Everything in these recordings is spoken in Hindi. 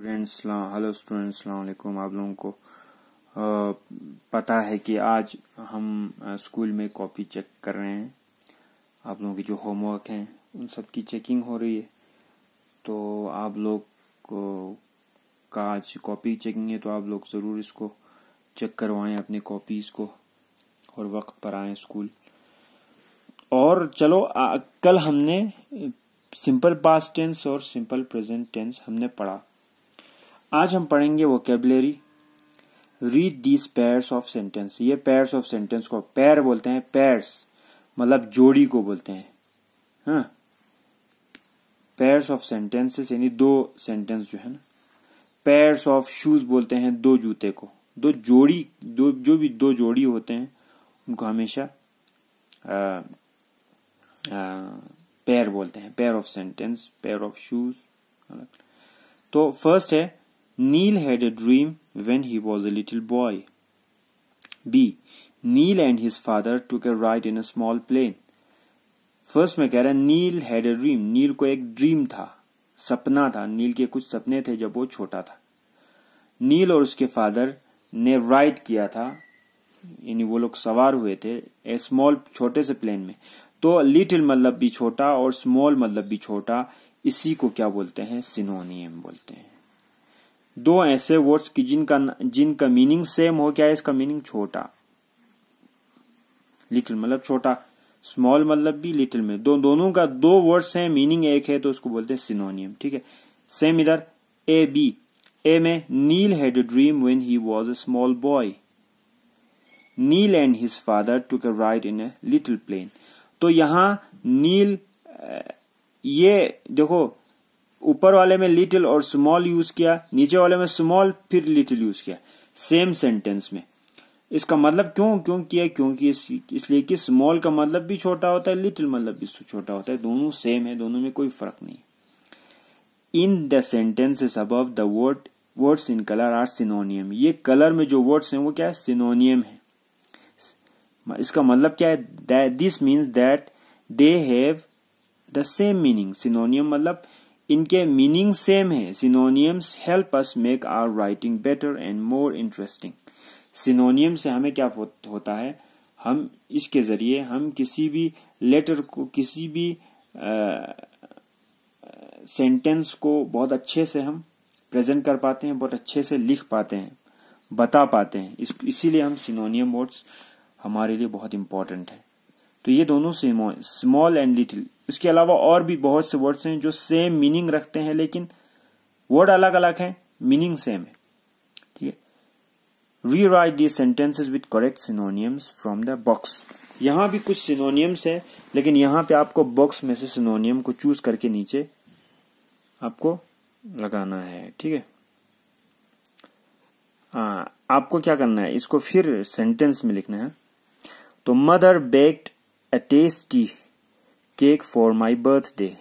स्टूडेंट्स हेलो स्टूडेंट्स अलैक्म आप लोगों को आ, पता है कि आज हम स्कूल में कॉपी चेक कर रहे हैं आप लोगों की जो होमवर्क हैं उन सब की चेकिंग हो रही है तो आप लोग को का आज कॉपी चेकिंग है तो आप लोग ज़रूर इसको चेक करवाएं अपने कॉपीज़ को और वक्त पर आएँ स्कूल और चलो आ, कल हमने सिंपल पास्ट टेंस और सिंपल प्रेजेंट टेंस हमने पढ़ा आज हम पढ़ेंगे vocabulary read these pairs of sentence ये पेयर्स ऑफ सेंटेंस को पैर बोलते हैं पेयर्स मतलब जोड़ी को बोलते हैं हाँ पेयर्स ऑफ सेंटेंसेस यानी दो सेंटेंस जो है ना पेयर्स ऑफ शूज बोलते हैं दो जूते को दो जोड़ी दो जो भी दो जोड़ी होते हैं उनको हमेशा पैर बोलते हैं pair of sentence pair of shoes तो फर्स्ट है Neil had a dream when he was a little boy. B. Neil and his father took a ride in a small plane. First में कह रहा है नील हैड ए ड्रीम नील को एक ड्रीम था सपना था नील के कुछ सपने थे जब वो छोटा था नील और उसके फादर ने राइड किया था यानी वो लोग सवार हुए थे ए स्मॉल छोटे से प्लेन में तो लिटिल मतलब भी छोटा और स्मॉल मतलब भी छोटा इसी को क्या बोलते हैं सिनोनियम बोलते हैं दो ऐसे वर्ड्स की जिनका जिनका मीनिंग सेम हो क्या है इसका मीनिंग छोटा लिटिल मतलब छोटा स्मॉल मतलब भी लिटिल में दो दोनों का दो वर्ड्स हैं मीनिंग एक है तो उसको बोलते हैं सिनोनियम ठीक है सेम इधर ए बी ए में नील तो had a dream when he was a small boy Neil and his father took a ride in a little plane तो यहां नील ये देखो ऊपर वाले में लिटिल और स्मॉल यूज किया नीचे वाले में स्मॉल फिर लिटिल यूज किया सेम सेंटेंस में इसका मतलब क्यों क्यों किया क्योंकि इसलिए कि स्मॉल का मतलब भी छोटा होता है लिटिल मतलब भी छोटा होता है दोनों सेम है दोनों में कोई फर्क नहीं इन द सेंटेंसेस अब the word words in colour are synonym ये कलर में जो वर्ड्स हैं वो क्या है सिनोनियम है इसका मतलब क्या है this means that they have the same meaning synonym मतलब इनके मीनिंग सेम है synonyms help us make our writing better and more interesting synonym से हमें क्या होता है हम इसके ज़रिए हम किसी भी लेटर को किसी भी सेंटेंस को बहुत अच्छे से हम प्रेजेंट कर पाते हैं बहुत अच्छे से लिख पाते हैं बता पाते हैं इस, इसीलिए हम सिनोनियम वर्ड्स हमारे लिए बहुत इंपॉर्टेंट है तो ये दोनों सेम हो स्मॉल एंड लिटिल इसके अलावा और भी बहुत से वर्ड्स हैं जो सेम मीनिंग रखते हैं लेकिन वर्ड अलग अलग हैं मीनिंग सेम है ठीक है rewrite the sentences with correct synonyms from the box यहां भी कुछ सिनोनियम्स है लेकिन यहां पे आपको बॉक्स में से सिनोनियम को चूज करके नीचे आपको लगाना है ठीक है हाँ, आपको क्या करना है इसको फिर सेंटेंस में लिखना है तो mother baked a tasty cake for my birthday.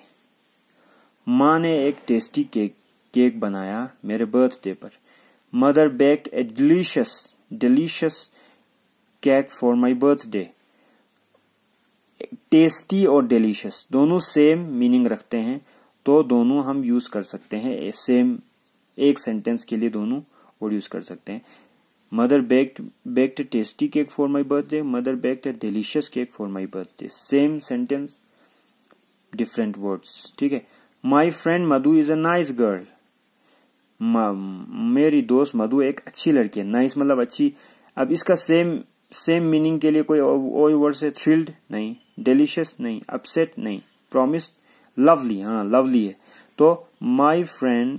माँ ने एक टेस्टी cake केक बनाया मेरे बर्थडे पर mother baked a delicious delicious cake for my birthday. Tasty और डिलीशियस दोनों सेम मीनिंग रखते हैं तो दोनों हम यूज कर सकते हैं सेम एक सेंटेंस के लिए दोनों और यूज कर सकते हैं Mother baked baked a tasty cake for my birthday. Mother baked a delicious cake for my birthday. Same sentence, different words. ठीक है my friend Madhu is a nice girl मेरी दोस्त मधु एक अच्छी लड़की है नाइस nice मतलब अच्छी अब इसका सेम सेम मीनिंग के लिए कोई और वर्ड है थ्रिल्ड नहीं डिलीशियस नहीं अपसेट नहीं प्रॉमिस लवली हाँ लवली है तो my friend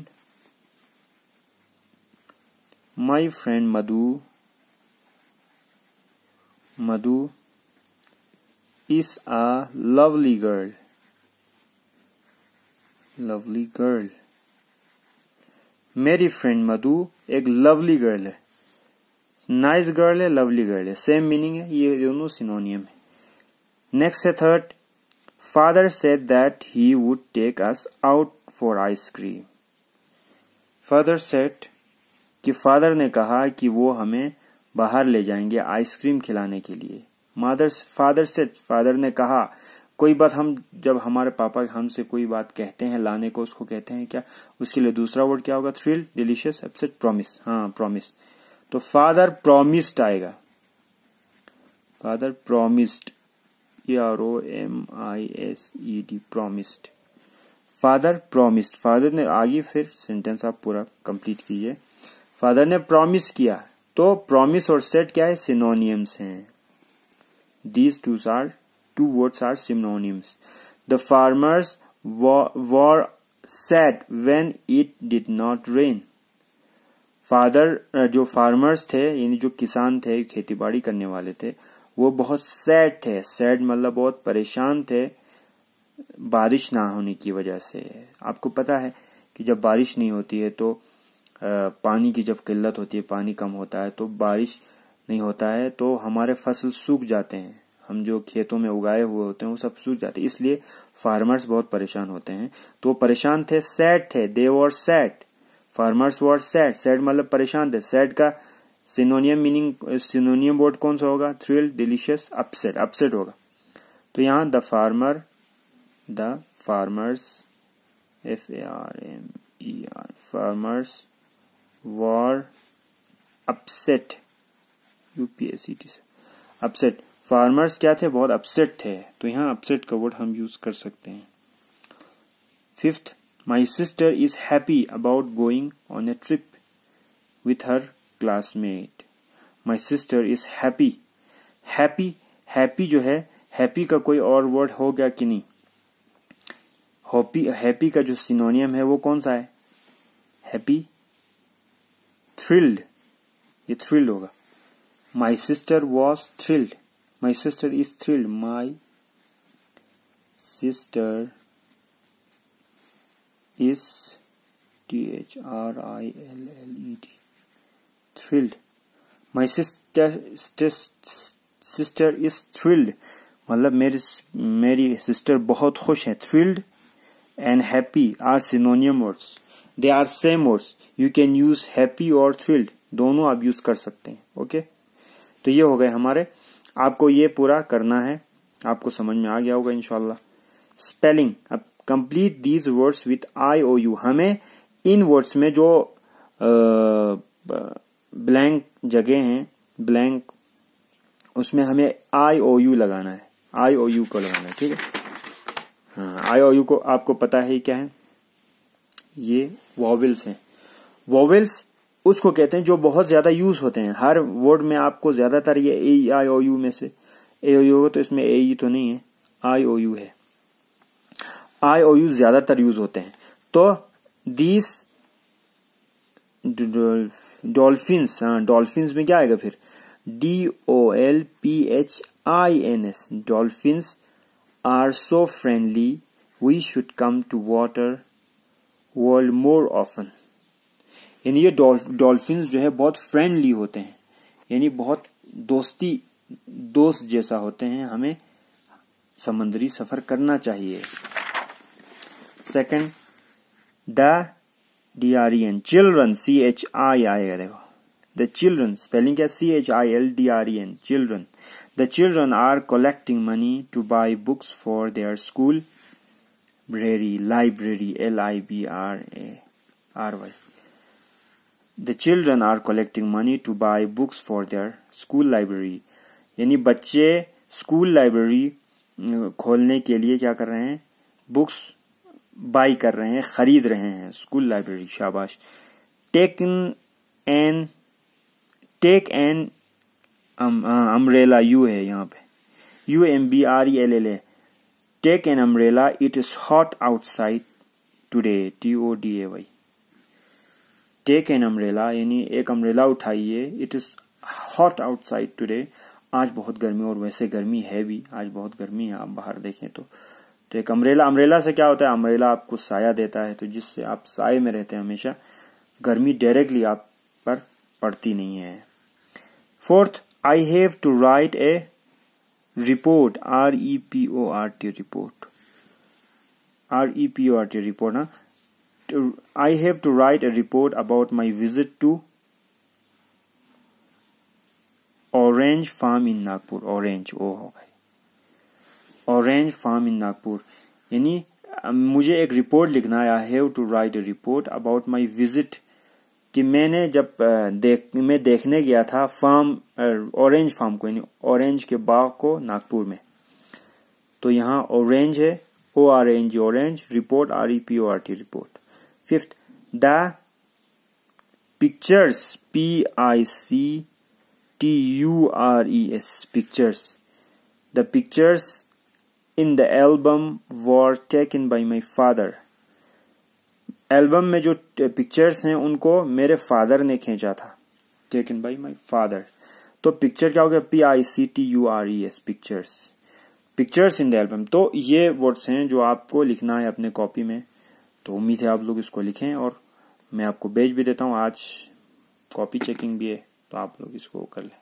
my friend Madhu Madhu is a lovely girl lovely girl मेरी फ्रेंड मधु एक लवली गर्ल है नाइस nice गर्ल है लवली गर्ल है सेम मीनिंग है ये दोनों सिनोनियम है नेक्स्ट है third father said that he would take us out for ice cream father said कि फादर ने कहा कि वो हमें बाहर ले जाएंगे आइसक्रीम खिलाने के लिए मादर फादर से फादर ने कहा कोई बात हम जब हमारे पापा हमसे कोई बात कहते हैं लाने को उसको कहते हैं क्या उसके लिए दूसरा वर्ड क्या होगा थ्रिल डिलीशियस एपसेट प्रॉमिस हाँ प्रॉमिस तो फादर प्रोमिस्ड आएगा father promised R O M I S E D promised father promised father ने आगे फिर सेंटेंस आप पूरा कंप्लीट कीजिए फादर ने प्रॉमिस किया तो प्रॉमिस और सेट क्या है सिनोनियम्स हैं these two are two words are synonyms the farmers were sad when it did not rain father जो फार्मर्स थे यानी जो किसान थे खेती बाड़ी करने वाले थे वो बहुत सैड थे सैड मतलब बहुत परेशान थे बारिश ना होने की वजह से आपको पता है कि जब बारिश नहीं होती है तो पानी की जब किल्लत होती है पानी कम होता है तो बारिश नहीं होता है तो हमारे फसल सूख जाते हैं हम जो खेतों में उगाए हुए होते हैं वो सब सूख जाते हैं इसलिए फार्मर्स बहुत परेशान होते हैं तो वो परेशान थे सैड थे they were sad farmers were sad sad मतलब परेशान थे सैड का सिनोनियम मीनिंग सिनोनियम वर्ड कौन सा होगा थ्रिल डिलीशियस अपसेट अपसेट होगा तो यहाँ the farmer the farmers F A R M E R farmers were upset UPSC से अपसेट फार्मर्स क्या थे बहुत अपसेट थे तो यहाँ अपसेट का वर्ड हम यूज कर सकते हैं fifth my sister is happy about going on a trip with her classmate my sister is happy happy happy जो है हैप्पी का कोई और वर्ड हो गया कि नहीं हैप्पी का जो सिनोनियम है वो कौन सा है हैप्पी थ्रिल्ड ये थ्रिल्ड होगा my sister was thrilled my sister is thrilled my sister is T H R I L L E T thrilled my sister sister is thrilled मतलब मेरी मेरी सिस्टर बहुत खुश है thrilled and happy are synonym words they are same words you can use happy और थ्रिल्ड दोनों आप यूज कर सकते हैं ओके तो ये हो गए हमारे आपको ये पूरा करना है आपको समझ में आ गया होगा इनशाला स्पेलिंग अब complete these words with I O U हमें इन वर्ड्स में जो ब्लैंक जगह हैं ब्लैंक उसमें हमें आई ओ यू लगाना है आई ओ यू को लगाना है ठीक है हाँ आई ओ यू को आपको पता है क्या है ये वॉवल्स हैं वॉवल्स उसको कहते हैं जो बहुत ज्यादा यूज होते हैं हर वर्ड में आपको ज्यादातर ये ए आई ओ यू में से ए ओ यू तो इसमें ए ई e तो नहीं है आई ओ यू है आई ओ यू ज्यादातर यूज होते हैं तो दीस डॉल्फिन्स हाँ डॉल्फिन्स में क्या आएगा फिर D O L P H I N S dolphins are so friendly we should come to water world more often यानी ये डॉल्फिन जो है बहुत फ्रेंडली होते हैं यानी बहुत दोस्ती दोस्त जैसा होते हैं हमें समुद्री सफर करना चाहिए second the N children C H I आएगा देखो द चिल्ड्रन स्पेलिंग क्या C H I L D R E N children the children are collecting money to buy books for their school library library l i b r a r y the children are collecting money to buy books for their school library यानी बच्चे स्कूल लाइब्रेरी खोलने के लिए क्या कर रहे हैं बुक्स बाई कर रहे हैं खरीद रहे हैं स्कूल लाइब्रेरी शाबाश take an take an umbrella U है यहाँ पे U M B R E L L A take an umbrella it is hot outside today T O D A Y take an umbrella यानी एक अम्ब्रेला उठाइए it is hot outside today आज बहुत गर्मी और वैसे गर्मी है भी आज बहुत गर्मी है आप बाहर देखें तो तो एक अम्ब्रेला अम्ब्रेला से क्या होता है अम्ब्रेला आपको साया देता है तो जिससे आप साय में रहते हैं हमेशा गर्मी डायरेक्टली आप पर पड़ती नहीं है fourth I have to write a report P O R T report P O R T report ना I have to write a report about my visit to orange farm in Nagpur orange वो हो गए ऑरेंज फार्म इन नागपुर यानी मुझे एक रिपोर्ट लिखना है I have to write a report about my visit कि मैंने जब देख मैं देखने गया था फार्म ऑरेंज फार्म को यानी ऑरेंज के बाग को नागपुर में तो यहाँ ऑरेंज है O R N G orange report R E P O R T report fifth the pictures P I C T U R E S pictures the pictures in the album were taken by my father album में जो पिक्चर्स हैं उनको मेरे फादर ने खींचा था टेकन बाई माई फादर तो पिक्चर क्या हो गया P I C T U R E S pictures pictures in the album तो ये वर्ड्स हैं जो आपको लिखना है अपने कॉपी में तो उम्मीद है आप लोग इसको लिखें और मैं आपको भेज भी देता हूँ आज कॉपी चेकिंग भी है तो आप लोग इसको कर लें